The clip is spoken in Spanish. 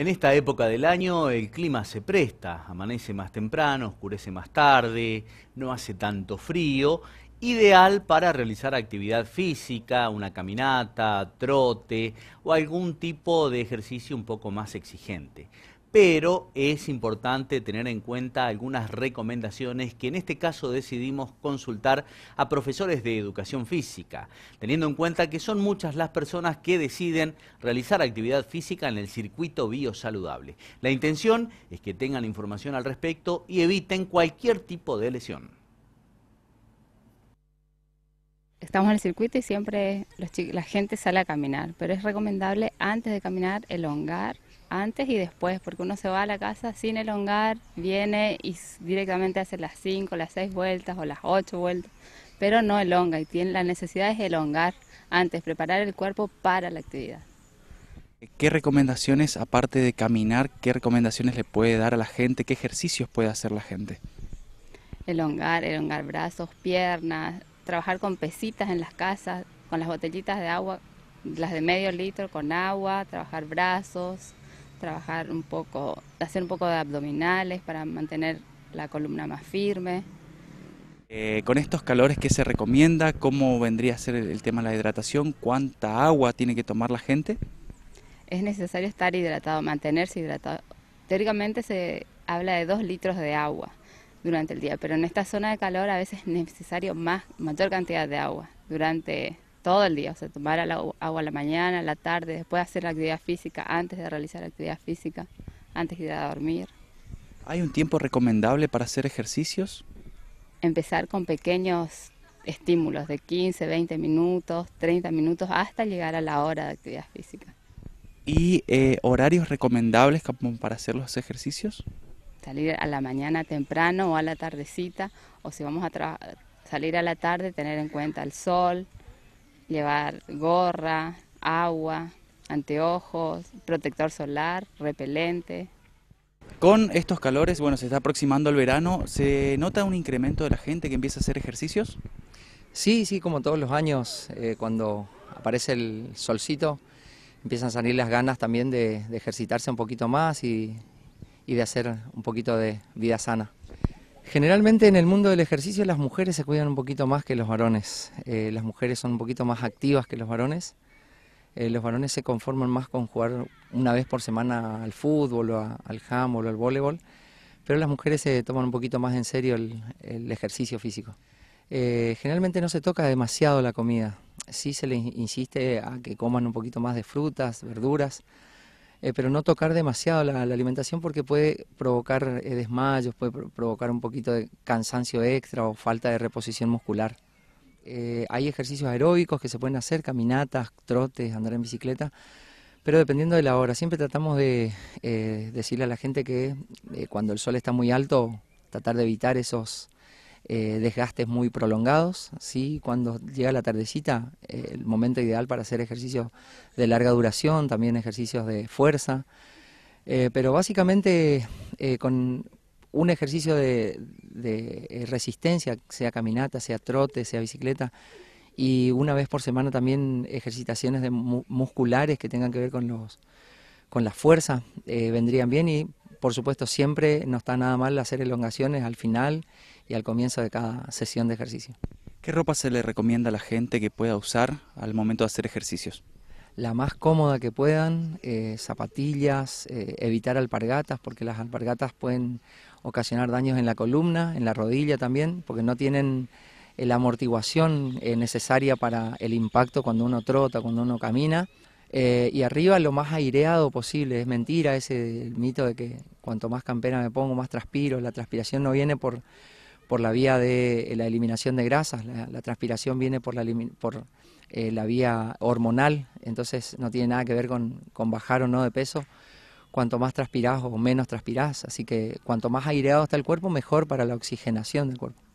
En esta época del año el clima se presta, amanece más temprano, oscurece más tarde, no hace tanto frío, ideal para realizar actividad física, una caminata, trote o algún tipo de ejercicio un poco más exigente pero es importante tener en cuenta algunas recomendaciones que en este caso decidimos consultar a profesores de educación física, teniendo en cuenta que son muchas las personas que deciden realizar actividad física en el circuito biosaludable. La intención es que tengan información al respecto y eviten cualquier tipo de lesión. Estamos en el circuito y siempre la gente sale a caminar, pero es recomendable antes de caminar el elongar antes y después, porque uno se va a la casa sin elongar, viene y directamente hace las 5, las seis vueltas o las ocho vueltas, pero no elonga y tiene, la necesidad de elongar antes, preparar el cuerpo para la actividad. ¿Qué recomendaciones, aparte de caminar, qué recomendaciones le puede dar a la gente? ¿Qué ejercicios puede hacer la gente? Elongar, elongar brazos, piernas, trabajar con pesitas en las casas, con las botellitas de agua, las de medio litro con agua, trabajar brazos, trabajar un poco, hacer un poco de abdominales para mantener la columna más firme. Eh, con estos calores, ¿qué se recomienda? ¿Cómo vendría a ser el tema de la hidratación? ¿Cuánta agua tiene que tomar la gente? Es necesario estar hidratado, mantenerse hidratado. Teóricamente se habla de dos litros de agua durante el día, pero en esta zona de calor a veces es necesario más, mayor cantidad de agua durante todo el día, o sea, tomar agua a la mañana, a la tarde, después hacer la actividad física, antes de realizar la actividad física, antes de ir a dormir. ¿Hay un tiempo recomendable para hacer ejercicios? Empezar con pequeños estímulos de 15, 20 minutos, 30 minutos, hasta llegar a la hora de actividad física. ¿Y eh, horarios recomendables para hacer los ejercicios? Salir a la mañana temprano o a la tardecita, o si vamos a salir a la tarde, tener en cuenta el sol, llevar gorra, agua, anteojos, protector solar, repelente. Con estos calores, bueno, se está aproximando el verano, ¿se nota un incremento de la gente que empieza a hacer ejercicios? Sí, sí, como todos los años, eh, cuando aparece el solcito, empiezan a salir las ganas también de, ejercitarse un poquito más y de hacer un poquito de vida sana. Generalmente en el mundo del ejercicio las mujeres se cuidan un poquito más que los varones. Eh, las mujeres son un poquito más activas que los varones. Eh, los varones se conforman más con jugar una vez por semana al fútbol, o al handball o al voleibol, pero las mujeres se toman un poquito más en serio el, ejercicio físico. Eh, generalmente no se toca demasiado la comida. Sí se les insiste a que coman un poquito más de frutas, verduras, eh, pero no tocar demasiado la, alimentación porque puede provocar eh, desmayos, puede provocar un poquito de cansancio extra o falta de reposición muscular. Eh, hay ejercicios aeróbicos que se pueden hacer, caminatas, trotes, andar en bicicleta, pero dependiendo de la hora. Siempre tratamos de decirle a la gente que cuando el sol está muy alto, tratar de evitar esos eh, desgastes muy prolongados, ¿sí? cuando llega la tardecita, eh, el momento ideal para hacer ejercicios de larga duración, también ejercicios de fuerza, eh, pero básicamente con un ejercicio de, resistencia, sea caminata, sea trote, sea bicicleta, y una vez por semana también ejercitaciones de musculares que tengan que ver con los con la fuerza vendrían bien y por supuesto, siempre no está nada mal hacer elongaciones al final y al comienzo de cada sesión de ejercicio. ¿Qué ropa se le recomienda a la gente que pueda usar al momento de hacer ejercicios? La más cómoda que puedan, eh, zapatillas, eh, evitar alpargatas, porque las alpargatas pueden ocasionar daños en la columna, en la rodilla también, porque no tienen la amortiguación eh, necesaria para el impacto cuando uno trota, cuando uno camina. y arriba lo más aireado posible. Es mentira ese mito de que cuanto más campera me pongo, más transpiro, la transpiración no viene por, por la vía de eh, la eliminación de grasas, la, transpiración viene por la, por, eh, la vía hormonal, entonces no tiene nada que ver con, con bajar o no de peso, cuanto más transpirás o menos transpirás, así que cuanto más aireado está el cuerpo, mejor para la oxigenación del cuerpo.